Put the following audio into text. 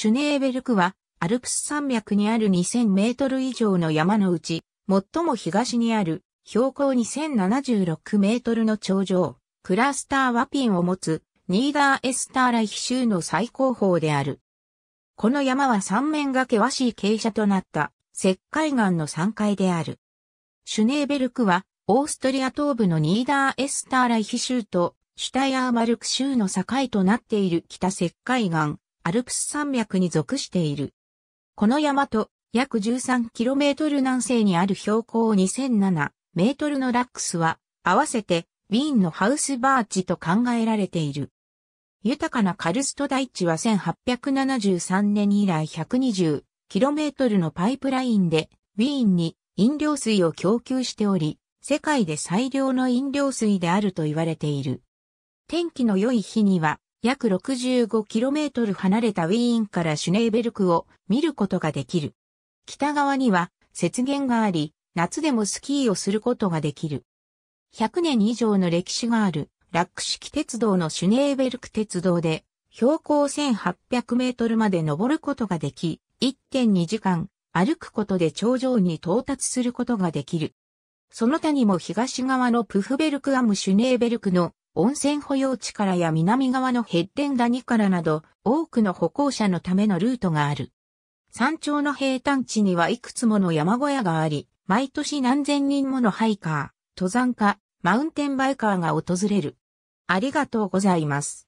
シュネーベルクは、アルプス山脈にある2000メートル以上の山のうち、最も東にある標高2076メートルの頂上、クラスターワピンを持つニーダーエスターライヒ州の最高峰である。この山は三面が険しい傾斜となった石灰岩の山階である。シュネーベルクはオーストリア東部のニーダーエスターライヒ州とシュタイアーマルク州の境となっている北石灰岩、アルプス山脈に属している。この山と約 13km 南西にある標高2007メートルのラックスは合わせてウィーンのハウスバーチと考えられている。豊かなカルスト大地は1873年以来 120km のパイプラインでウィーンに飲料水を供給しており、世界で最良の飲料水であると言われている。天気の良い日には約 65km 離れたウィーンからシュネーベルクを見ることができる。北側には雪原があり、夏でもスキーをすることができる。100年以上の歴史があるラック式鉄道のシュネーベルク鉄道で標高1800メートルまで登ることができ、1.2時間歩くことで頂上に到達することができる。その他にも東側のプフベルクアムシュネーベルクの温泉保養地からや南側のヘッデン谷からなど、多くの歩行者のためのルートがある。山頂の平坦地にはいくつもの山小屋があり、毎年何千人ものハイカー、登山家、マウンテンバイカーが訪れる。ありがとうございます。